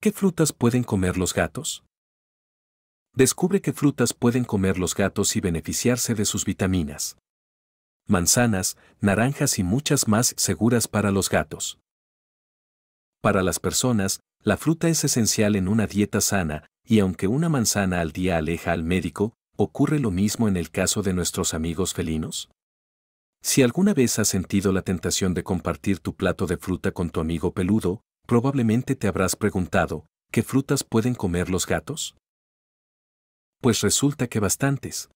¿Qué frutas pueden comer los gatos? Descubre qué frutas pueden comer los gatos y beneficiarse de sus vitaminas. Manzanas, naranjas y muchas más seguras para los gatos. Para las personas, la fruta es esencial en una dieta sana, y aunque una manzana al día aleja al médico, ¿ocurre lo mismo en el caso de nuestros amigos felinos? Si alguna vez has sentido la tentación de compartir tu plato de fruta con tu amigo peludo, Probablemente te habrás preguntado, ¿qué frutas pueden comer los gatos? Pues resulta que bastantes.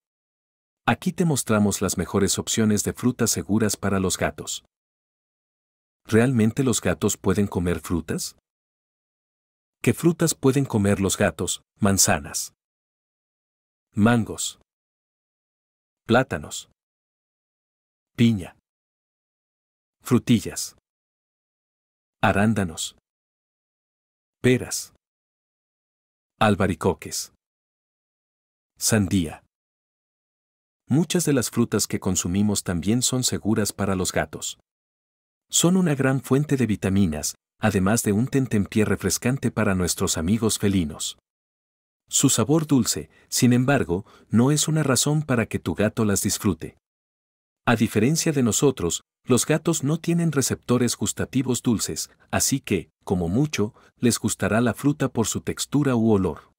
Aquí te mostramos las mejores opciones de frutas seguras para los gatos. ¿Realmente los gatos pueden comer frutas? ¿Qué frutas pueden comer los gatos? Manzanas. Mangos. Plátanos. Piña. Frutillas. Arándanos peras, albaricoques, sandía. Muchas de las frutas que consumimos también son seguras para los gatos. Son una gran fuente de vitaminas, además de un tentempié refrescante para nuestros amigos felinos. Su sabor dulce, sin embargo, no es una razón para que tu gato las disfrute. A diferencia de nosotros, los gatos no tienen receptores gustativos dulces, así que, como mucho, les gustará la fruta por su textura u olor.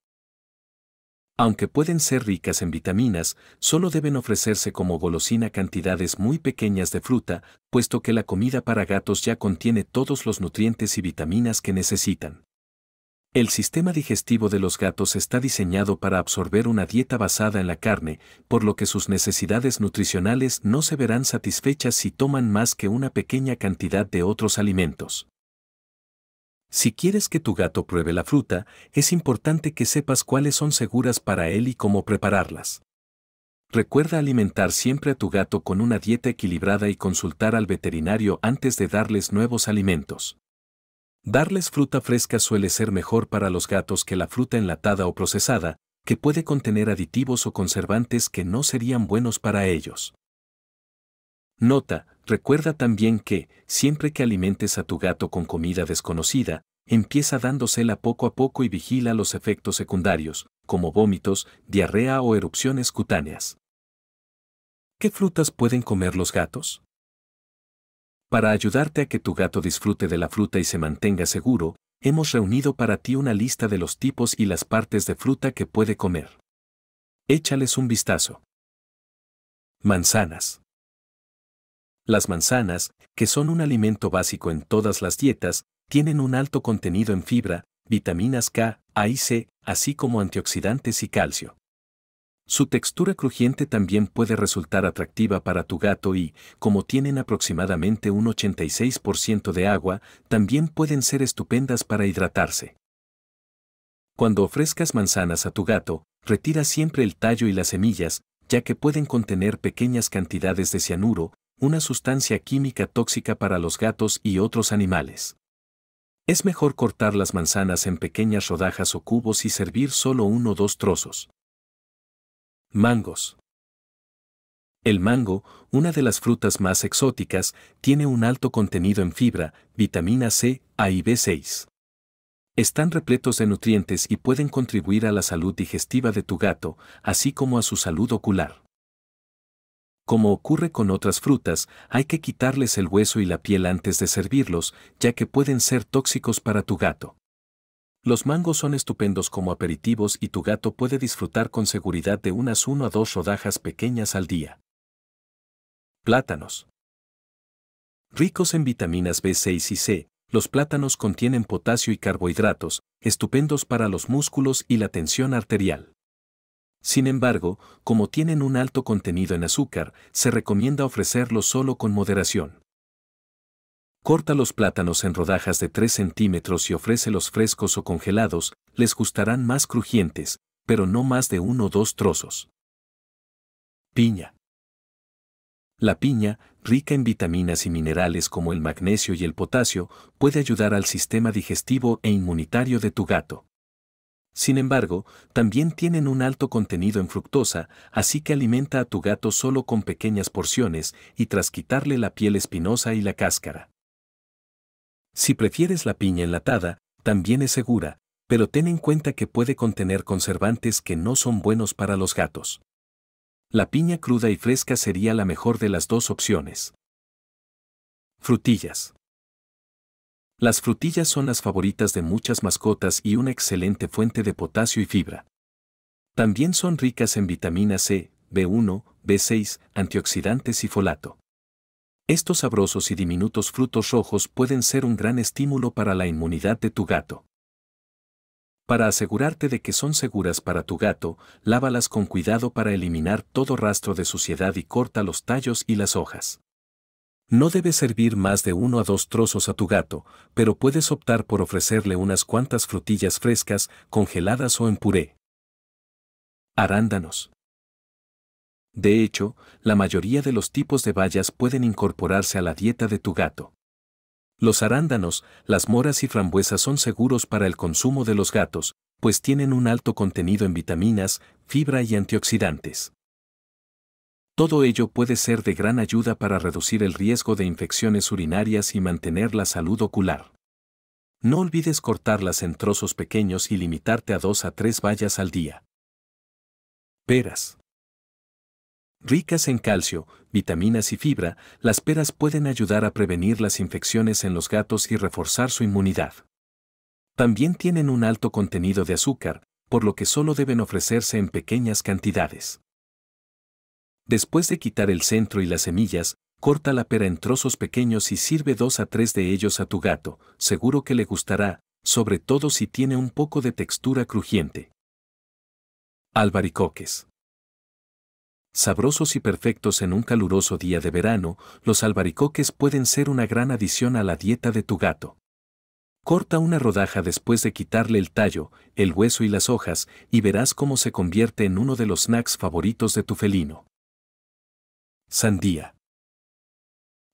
Aunque pueden ser ricas en vitaminas, solo deben ofrecerse como golosina cantidades muy pequeñas de fruta, puesto que la comida para gatos ya contiene todos los nutrientes y vitaminas que necesitan. El sistema digestivo de los gatos está diseñado para absorber una dieta basada en la carne, por lo que sus necesidades nutricionales no se verán satisfechas si toman más que una pequeña cantidad de otros alimentos. Si quieres que tu gato pruebe la fruta, es importante que sepas cuáles son seguras para él y cómo prepararlas. Recuerda alimentar siempre a tu gato con una dieta equilibrada y consultar al veterinario antes de darles nuevos alimentos. Darles fruta fresca suele ser mejor para los gatos que la fruta enlatada o procesada, que puede contener aditivos o conservantes que no serían buenos para ellos. Nota, recuerda también que, siempre que alimentes a tu gato con comida desconocida, empieza dándosela poco a poco y vigila los efectos secundarios, como vómitos, diarrea o erupciones cutáneas. ¿Qué frutas pueden comer los gatos? Para ayudarte a que tu gato disfrute de la fruta y se mantenga seguro, hemos reunido para ti una lista de los tipos y las partes de fruta que puede comer. Échales un vistazo. Manzanas. Las manzanas, que son un alimento básico en todas las dietas, tienen un alto contenido en fibra, vitaminas K, A y C, así como antioxidantes y calcio. Su textura crujiente también puede resultar atractiva para tu gato y, como tienen aproximadamente un 86% de agua, también pueden ser estupendas para hidratarse. Cuando ofrezcas manzanas a tu gato, retira siempre el tallo y las semillas, ya que pueden contener pequeñas cantidades de cianuro, una sustancia química tóxica para los gatos y otros animales. Es mejor cortar las manzanas en pequeñas rodajas o cubos y servir solo uno o dos trozos. Mangos. El mango, una de las frutas más exóticas, tiene un alto contenido en fibra, vitamina C, A y B6. Están repletos de nutrientes y pueden contribuir a la salud digestiva de tu gato, así como a su salud ocular. Como ocurre con otras frutas, hay que quitarles el hueso y la piel antes de servirlos, ya que pueden ser tóxicos para tu gato. Los mangos son estupendos como aperitivos y tu gato puede disfrutar con seguridad de unas 1 a 2 rodajas pequeñas al día. Plátanos. Ricos en vitaminas B6 y C, los plátanos contienen potasio y carbohidratos, estupendos para los músculos y la tensión arterial. Sin embargo, como tienen un alto contenido en azúcar, se recomienda ofrecerlos solo con moderación. Corta los plátanos en rodajas de 3 centímetros y ofrécelos frescos o congelados, les gustarán más crujientes, pero no más de uno o dos trozos. Piña. La piña, rica en vitaminas y minerales como el magnesio y el potasio, puede ayudar al sistema digestivo e inmunitario de tu gato. Sin embargo, también tienen un alto contenido en fructosa, así que alimenta a tu gato solo con pequeñas porciones y tras quitarle la piel espinosa y la cáscara. Si prefieres la piña enlatada, también es segura, pero ten en cuenta que puede contener conservantes que no son buenos para los gatos. La piña cruda y fresca sería la mejor de las dos opciones. Frutillas. Las frutillas son las favoritas de muchas mascotas y una excelente fuente de potasio y fibra. También son ricas en vitamina C, B1, B6, antioxidantes y folato. Estos sabrosos y diminutos frutos rojos pueden ser un gran estímulo para la inmunidad de tu gato. Para asegurarte de que son seguras para tu gato, lávalas con cuidado para eliminar todo rastro de suciedad y corta los tallos y las hojas. No debes servir más de uno a dos trozos a tu gato, pero puedes optar por ofrecerle unas cuantas frutillas frescas, congeladas o en puré. Arándanos. De hecho, la mayoría de los tipos de bayas pueden incorporarse a la dieta de tu gato. Los arándanos, las moras y frambuesas son seguros para el consumo de los gatos, pues tienen un alto contenido en vitaminas, fibra y antioxidantes. Todo ello puede ser de gran ayuda para reducir el riesgo de infecciones urinarias y mantener la salud ocular. No olvides cortarlas en trozos pequeños y limitarte a dos a tres bayas al día. Peras. Ricas en calcio, vitaminas y fibra, las peras pueden ayudar a prevenir las infecciones en los gatos y reforzar su inmunidad. También tienen un alto contenido de azúcar, por lo que solo deben ofrecerse en pequeñas cantidades. Después de quitar el centro y las semillas, corta la pera en trozos pequeños y sirve dos a tres de ellos a tu gato, seguro que le gustará, sobre todo si tiene un poco de textura crujiente. Albaricoques. Sabrosos y perfectos en un caluroso día de verano, los albaricoques pueden ser una gran adición a la dieta de tu gato. Corta una rodaja después de quitarle el tallo, el hueso y las hojas y verás cómo se convierte en uno de los snacks favoritos de tu felino. Sandía.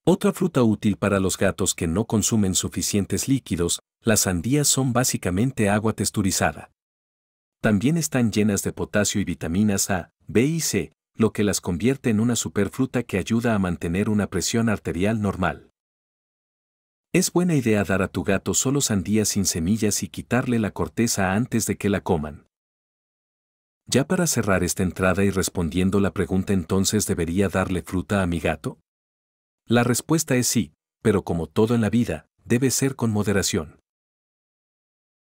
Otra fruta útil para los gatos que no consumen suficientes líquidos, las sandías son básicamente agua texturizada. También están llenas de potasio y vitaminas A, B y C, lo que las convierte en una superfruta que ayuda a mantener una presión arterial normal. Es buena idea dar a tu gato solo sandías sin semillas y quitarle la corteza antes de que la coman. Ya para cerrar esta entrada y respondiendo la pregunta entonces debería darle fruta a mi gato? La respuesta es sí, pero como todo en la vida, debe ser con moderación.